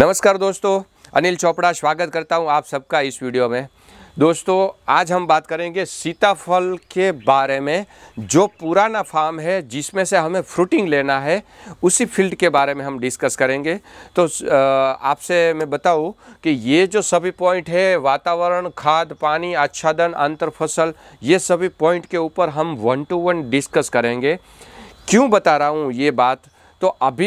नमस्कार दोस्तों अनिल चोपड़ा स्वागत करता हूं आप सबका इस वीडियो में दोस्तों आज हम बात करेंगे सीताफल के बारे में जो पुराना फार्म है जिसमें से हमें फ्रूटिंग लेना है उसी फील्ड के बारे में हम डिस्कस करेंगे तो आपसे मैं बताऊं कि ये जो सभी पॉइंट है वातावरण खाद पानी आच्छादन अंतर फसल ये सभी पॉइंट के ऊपर हम वन टू वन डिस्कस करेंगे क्यों बता रहा हूँ ये बात तो अभी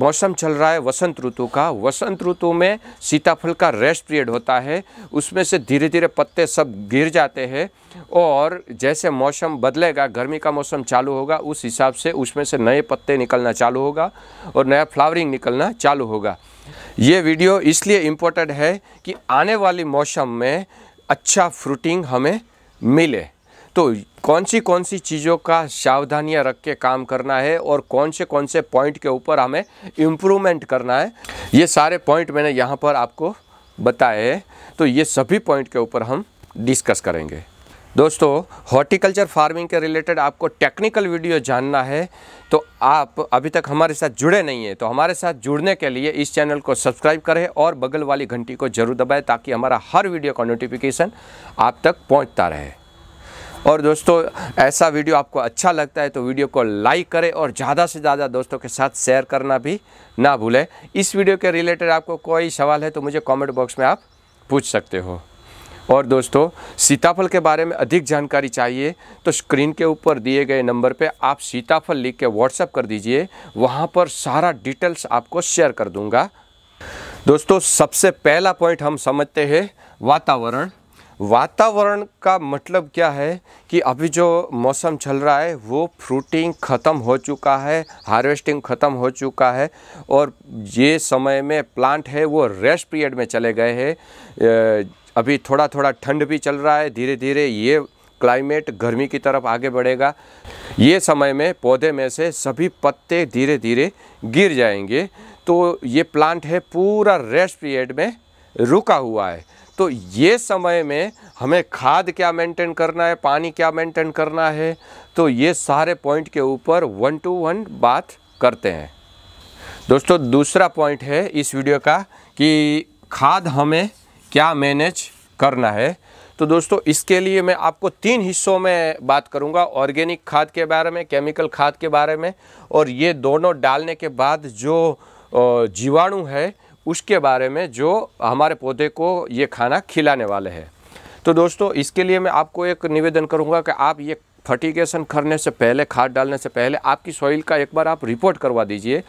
मौसम चल रहा है वसंत ऋतु का वसंत ऋतु में सीताफल का रेस्ट पीरियड होता है उसमें से धीरे धीरे पत्ते सब गिर जाते हैं और जैसे मौसम बदलेगा गर्मी का मौसम चालू होगा उस हिसाब से उसमें से नए पत्ते निकलना चालू होगा और नया फ्लावरिंग निकलना चालू होगा ये वीडियो इसलिए इम्पोर्टेंट है कि आने वाली मौसम में अच्छा फ्रूटिंग हमें मिले तो कौन सी कौन सी चीज़ों का सावधानियाँ रख के काम करना है और कौन से कौन से पॉइंट के ऊपर हमें इम्प्रूवमेंट करना है ये सारे पॉइंट मैंने यहाँ पर आपको बताए हैं तो ये सभी पॉइंट के ऊपर हम डिस्कस करेंगे दोस्तों हॉर्टिकल्चर फार्मिंग के रिलेटेड आपको टेक्निकल वीडियो जानना है तो आप अभी तक हमारे साथ जुड़े नहीं हैं तो हमारे साथ जुड़ने के लिए इस चैनल को सब्सक्राइब करें और बगल वाली घंटी को जरूर दबाएं ताकि हमारा हर वीडियो का नोटिफिकेशन आप तक पहुंचता रहे और दोस्तों ऐसा वीडियो आपको अच्छा लगता है तो वीडियो को लाइक करें और ज़्यादा से ज़्यादा दोस्तों के साथ शेयर करना भी ना भूलें इस वीडियो के रिलेटेड आपको कोई सवाल है तो मुझे कॉमेंट बॉक्स में आप पूछ सकते हो और दोस्तों सीताफल के बारे में अधिक जानकारी चाहिए तो स्क्रीन के ऊपर दिए गए नंबर पे आप सीताफल लिख के व्हाट्सअप कर दीजिए वहाँ पर सारा डिटेल्स आपको शेयर कर दूँगा दोस्तों सबसे पहला पॉइंट हम समझते हैं वातावरण वातावरण का मतलब क्या है कि अभी जो मौसम चल रहा है वो फ्रूटिंग ख़त्म हो चुका है हार्वेस्टिंग ख़त्म हो चुका है और ये समय में प्लांट है वो रेस्ट पीरियड में चले गए हैं अभी थोड़ा थोड़ा ठंड भी चल रहा है धीरे धीरे ये क्लाइमेट गर्मी की तरफ आगे बढ़ेगा ये समय में पौधे में से सभी पत्ते धीरे धीरे गिर जाएंगे तो ये प्लांट है पूरा रेस्ट पीरियड में रुका हुआ है तो ये समय में हमें खाद क्या मेंटेन करना है पानी क्या मेंटेन करना है तो ये सारे पॉइंट के ऊपर वन टू वन बात करते हैं दोस्तों दूसरा पॉइंट है इस वीडियो का कि खाद हमें क्या मैनेज करना है तो दोस्तों इसके लिए मैं आपको तीन हिस्सों में बात करूंगा ऑर्गेनिक खाद के बारे में केमिकल खाद के बारे में और ये दोनों डालने के बाद जो जीवाणु है उसके बारे में जो हमारे पौधे को ये खाना खिलाने वाले हैं तो दोस्तों इसके लिए मैं आपको एक निवेदन करूँगा कि आप ये फर्टिगेशन करने से पहले खाद डालने से पहले आपकी सॉइल का एक बार आप रिपोर्ट करवा दीजिए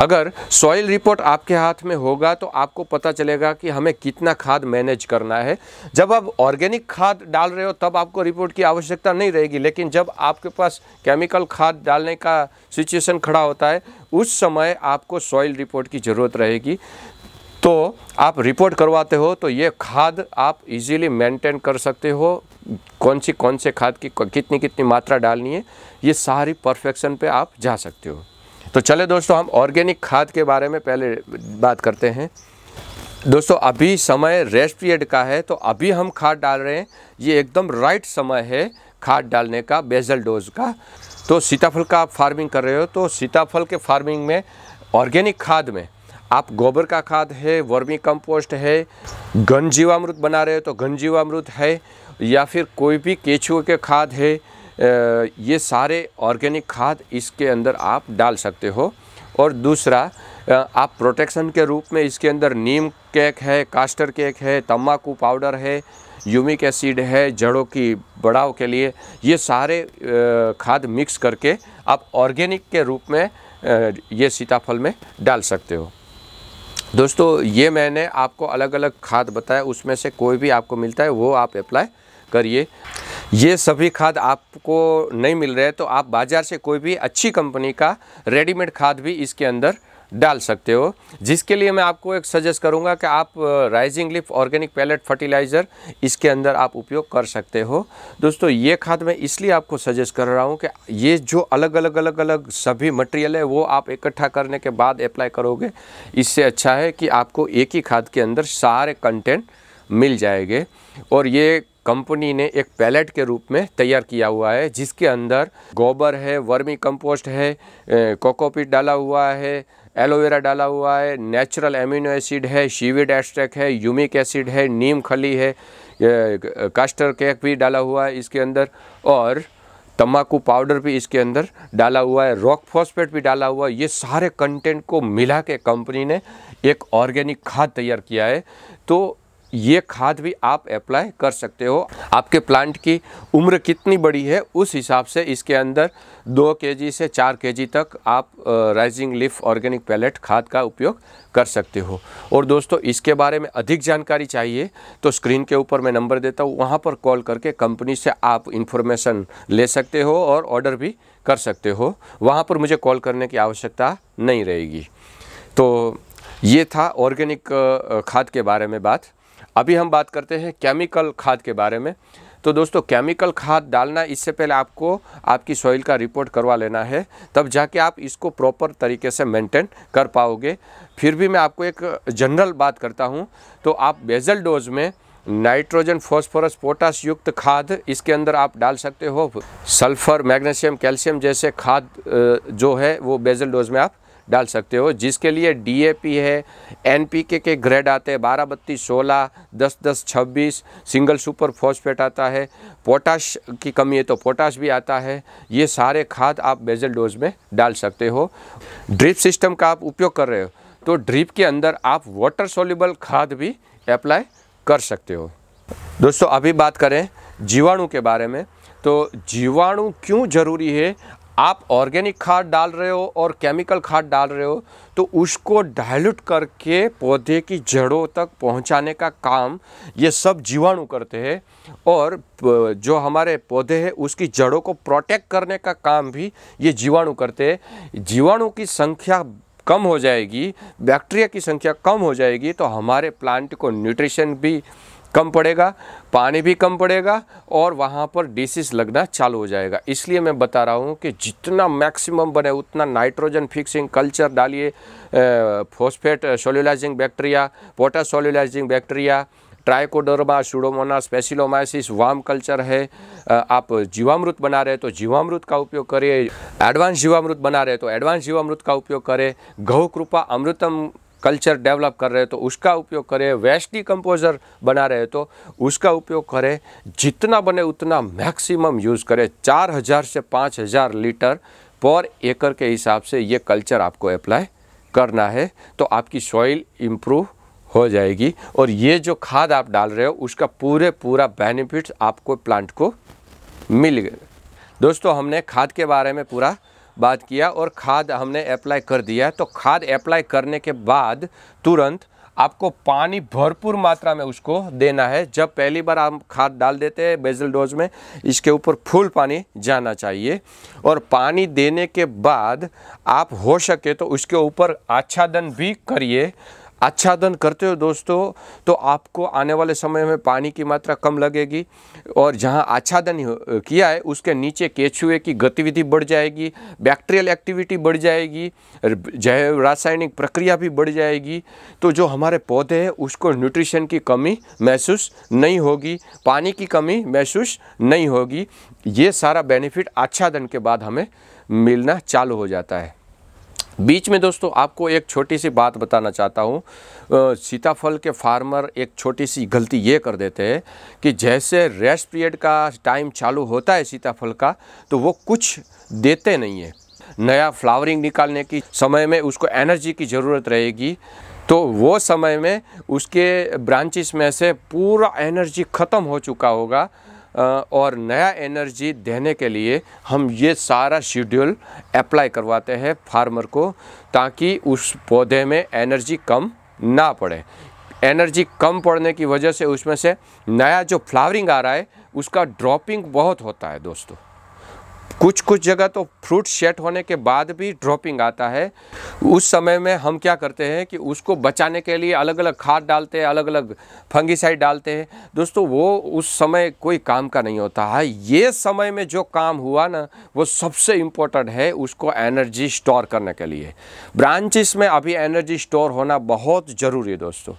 अगर सॉइल रिपोर्ट आपके हाथ में होगा तो आपको पता चलेगा कि हमें कितना खाद मैनेज करना है जब आप ऑर्गेनिक खाद डाल रहे हो तब आपको रिपोर्ट की आवश्यकता नहीं रहेगी लेकिन जब आपके पास केमिकल खाद डालने का सिचुएशन खड़ा होता है उस समय आपको सॉइल रिपोर्ट की ज़रूरत रहेगी तो आप रिपोर्ट करवाते हो तो ये खाद आप इजीली मेंटेन कर सकते हो कौन सी कौन से खाद की कितनी कितनी मात्रा डालनी है ये सारी परफेक्शन पे आप जा सकते हो तो चले दोस्तों हम ऑर्गेनिक खाद के बारे में पहले बात करते हैं दोस्तों अभी समय रेस्ट पीरियड का है तो अभी हम खाद डाल रहे हैं ये एकदम राइट समय है खाद डालने का बेजल डोज का तो सीताफल का आप फार्मिंग कर रहे हो तो सीताफल के फार्मिंग में ऑर्गेनिक खाद में आप गोबर का खाद है वर्मी कंपोस्ट है घन जीवामृत बना रहे हो तो घन जीवामृत है या फिर कोई भी केचुए के खाद है ये सारे ऑर्गेनिक खाद इसके अंदर आप डाल सकते हो और दूसरा आप प्रोटेक्शन के रूप में इसके अंदर नीम केक है कास्टर केक है तम्बाकू पाउडर है यूमिक एसिड है जड़ों की बढ़ाव के लिए ये सारे खाद मिक्स करके आप ऑर्गेनिक के रूप में ये सीताफल में डाल सकते हो दोस्तों ये मैंने आपको अलग अलग खाद बताया उसमें से कोई भी आपको मिलता है वो आप अप्लाई करिए ये सभी खाद आपको नहीं मिल रहे तो आप बाज़ार से कोई भी अच्छी कंपनी का रेडीमेड खाद भी इसके अंदर डाल सकते हो जिसके लिए मैं आपको एक सजेस्ट करूंगा कि आप राइजिंग लिफ ऑर्गेनिक पैलेट फर्टिलाइज़र इसके अंदर आप उपयोग कर सकते हो दोस्तों ये खाद मैं इसलिए आपको सजेस्ट कर रहा हूं कि ये जो अलग अलग अलग अलग सभी मटेरियल है वो आप इकट्ठा करने के बाद अप्लाई करोगे इससे अच्छा है कि आपको एक ही खाद के अंदर सारे कंटेंट मिल जाएंगे और ये कंपनी ने एक पैलेट के रूप में तैयार किया हुआ है जिसके अंदर गोबर है वर्मी कंपोस्ट है कोकोपीट डाला हुआ है एलोवेरा डाला हुआ है नेचुरल एमिनो एसिड है शिविड एस्ट्रेक है यूमिक एसिड है नीम खली है कास्टर केक भी डाला हुआ है इसके अंदर और तम्बाकू पाउडर भी इसके अंदर डाला हुआ है रॉक फॉस्फेट भी डाला हुआ है ये सारे कंटेंट को मिला के कंपनी ने एक ऑर्गेनिक खाद तैयार किया है तो ये खाद भी आप अप्लाई कर सकते हो आपके प्लांट की उम्र कितनी बड़ी है उस हिसाब से इसके अंदर दो के से चार के तक आप राइजिंग लिफ ऑर्गेनिक पैलेट खाद का उपयोग कर सकते हो और दोस्तों इसके बारे में अधिक जानकारी चाहिए तो स्क्रीन के ऊपर मैं नंबर देता हूँ वहाँ पर कॉल करके कंपनी से आप इन्फॉर्मेशन ले सकते हो और ऑर्डर भी कर सकते हो वहाँ पर मुझे कॉल करने की आवश्यकता नहीं रहेगी तो ये था ऑर्गेनिक खाद के बारे में बात अभी हम बात करते हैं केमिकल खाद के बारे में तो दोस्तों केमिकल खाद डालना इससे पहले आपको आपकी सॉइल का रिपोर्ट करवा लेना है तब जाके आप इसको प्रॉपर तरीके से मेंटेन कर पाओगे फिर भी मैं आपको एक जनरल बात करता हूँ तो आप बेजल डोज में नाइट्रोजन फॉस्फोरस पोटास युक्त खाद इसके अंदर आप डाल सकते हो सल्फर मैग्नीशियम कैल्शियम जैसे खाद जो है वो बेजल डोज में आप डाल सकते हो जिसके लिए डीएपी है एनपीके के ग्रेड आते हैं बारह बत्तीस सोलह दस दस छब्बीस सिंगल सुपर फॉस्फेट आता है पोटाश की कमी है तो पोटाश भी आता है ये सारे खाद आप बेजल डोज में डाल सकते हो ड्रिप सिस्टम का आप उपयोग कर रहे हो तो ड्रिप के अंदर आप वाटर सोल्यूबल खाद भी अप्लाई कर सकते हो दोस्तों अभी बात करें जीवाणु के बारे में तो जीवाणु क्यों ज़रूरी है आप ऑर्गेनिक खाद डाल रहे हो और केमिकल खाद डाल रहे हो तो उसको डाइल्यूट करके पौधे की जड़ों तक पहुंचाने का काम ये सब जीवाणु करते हैं और जो हमारे पौधे हैं उसकी जड़ों को प्रोटेक्ट करने का काम भी ये जीवाणु करते हैं जीवाणु की संख्या कम हो जाएगी बैक्टीरिया की संख्या कम हो जाएगी तो हमारे प्लांट को न्यूट्रिशन भी कम पड़ेगा पानी भी कम पड़ेगा और वहाँ पर डिसीज लगना चालू हो जाएगा इसलिए मैं बता रहा हूँ कि जितना मैक्सिमम बने उतना नाइट्रोजन फिक्सिंग कल्चर डालिए phosphate solubilising bacteria potash solubilising bacteria trichoderma pseudomona paecilomyces VAM culture है आप जीवामृत बना रहे तो जीवामृत का उपयोग करिए एडवांस जीवामृत बना रहे तो एडवांस जीवामृत का उपयोग करें गौ कृपा अमृतम कल्चर डेवलप कर रहे हैं तो उसका उपयोग करें वेस्टी कंपोजर बना रहे हैं तो उसका उपयोग करें जितना बने उतना मैक्सिमम यूज़ करें चार हज़ार से पाँच हज़ार लीटर पर एकड़ के हिसाब से ये कल्चर आपको अप्लाई करना है तो आपकी सॉइल इम्प्रूव हो जाएगी और ये जो खाद आप डाल रहे हो उसका पूरे पूरा बेनिफिट आपको प्लांट को मिल गए दोस्तों हमने खाद के बारे में पूरा बात किया और खाद हमने अप्लाई कर दिया तो खाद अप्लाई करने के बाद तुरंत आपको पानी भरपूर मात्रा में उसको देना है जब पहली बार आप खाद डाल देते हैं बेजल डोज में इसके ऊपर फुल पानी जाना चाहिए और पानी देने के बाद आप हो सके तो उसके ऊपर आच्छादन भी करिए आच्छादन करते हो दोस्तों तो आपको आने वाले समय में पानी की मात्रा कम लगेगी और जहां आच्छादन किया है उसके नीचे केचुए की गतिविधि बढ़ जाएगी बैक्टीरियल एक्टिविटी बढ़ जाएगी जैव रासायनिक प्रक्रिया भी बढ़ जाएगी तो जो हमारे पौधे हैं उसको न्यूट्रिशन की कमी महसूस नहीं होगी पानी की कमी महसूस नहीं होगी ये सारा बेनिफिट आच्छादन के बाद हमें मिलना चालू हो जाता है बीच में दोस्तों आपको एक छोटी सी बात बताना चाहता हूँ सीताफल के फार्मर एक छोटी सी गलती ये कर देते हैं कि जैसे रेस्ट पीरियड का टाइम चालू होता है सीताफल का तो वो कुछ देते नहीं है नया फ्लावरिंग निकालने की समय में उसको एनर्जी की ज़रूरत रहेगी तो वो समय में उसके ब्रांचेस में से पूरा एनर्जी ख़त्म हो चुका होगा और नया एनर्जी देने के लिए हम ये सारा शेड्यूल अप्लाई करवाते हैं फार्मर को ताकि उस पौधे में एनर्जी कम ना पड़े एनर्जी कम पड़ने की वजह से उसमें से नया जो फ्लावरिंग आ रहा है उसका ड्रॉपिंग बहुत होता है दोस्तों कुछ कुछ जगह तो फ्रूट सेट होने के बाद भी ड्रॉपिंग आता है उस समय में हम क्या करते हैं कि उसको बचाने के लिए अलग अलग खाद डालते हैं अलग अलग फंगिसाइड डालते हैं दोस्तों वो उस समय कोई काम का नहीं होता है ये समय में जो काम हुआ ना वो सबसे इम्पोर्टेंट है उसको एनर्जी स्टोर करने के लिए ब्रांचेस में अभी एनर्जी स्टोर होना बहुत ज़रूरी है दोस्तों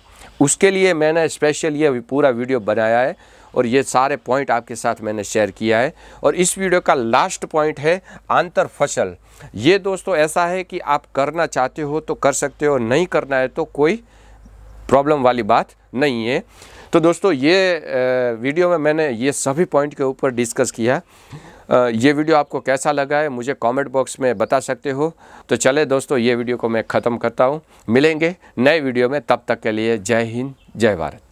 उसके लिए मैंने स्पेशल ये पूरा वीडियो बनाया है और ये सारे पॉइंट आपके साथ मैंने शेयर किया है और इस वीडियो का लास्ट पॉइंट है आंतर फसल ये दोस्तों ऐसा है कि आप करना चाहते हो तो कर सकते हो नहीं करना है तो कोई प्रॉब्लम वाली बात नहीं है तो दोस्तों ये वीडियो में मैंने ये सभी पॉइंट के ऊपर डिस्कस किया ये वीडियो आपको कैसा लगा है मुझे कमेंट बॉक्स में बता सकते हो तो चले दोस्तों ये वीडियो को मैं ख़त्म करता हूँ मिलेंगे नए वीडियो में तब तक के लिए जय हिंद जय भारत